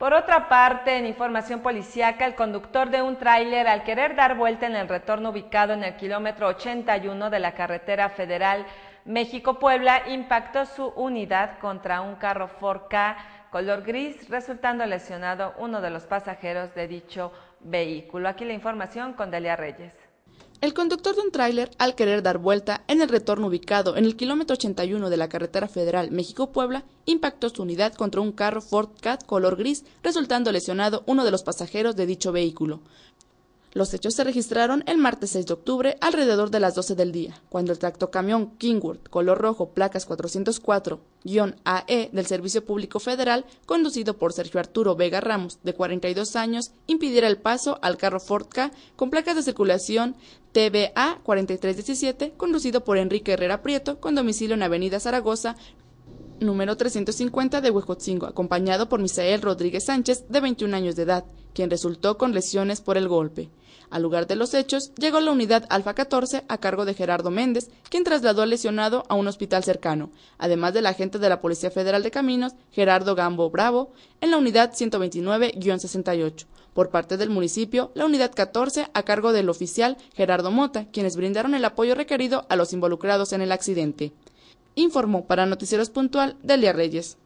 Por otra parte, en información policíaca, el conductor de un tráiler, al querer dar vuelta en el retorno ubicado en el kilómetro 81 de la carretera federal México-Puebla, impactó su unidad contra un carro Ford K color gris, resultando lesionado uno de los pasajeros de dicho vehículo. Aquí la información con Delia Reyes. El conductor de un tráiler, al querer dar vuelta en el retorno ubicado en el kilómetro 81 de la carretera federal México-Puebla, impactó su unidad contra un carro Ford Cat color gris, resultando lesionado uno de los pasajeros de dicho vehículo. Los hechos se registraron el martes 6 de octubre alrededor de las 12 del día, cuando el tractocamión Kingwood, color rojo placas 404-AE del Servicio Público Federal, conducido por Sergio Arturo Vega Ramos, de 42 años, impidiera el paso al carro Ford K con placas de circulación TBA 4317, conducido por Enrique Herrera Prieto, con domicilio en Avenida Zaragoza, número 350 de Huejotzingo, acompañado por Misael Rodríguez Sánchez, de 21 años de edad quien resultó con lesiones por el golpe. Al lugar de los hechos llegó la unidad Alfa 14 a cargo de Gerardo Méndez, quien trasladó al lesionado a un hospital cercano, además del agente de la Policía Federal de Caminos, Gerardo Gambo Bravo, en la unidad 129-68. Por parte del municipio, la unidad 14 a cargo del oficial Gerardo Mota, quienes brindaron el apoyo requerido a los involucrados en el accidente. Informó para Noticieros Puntual Delia Reyes.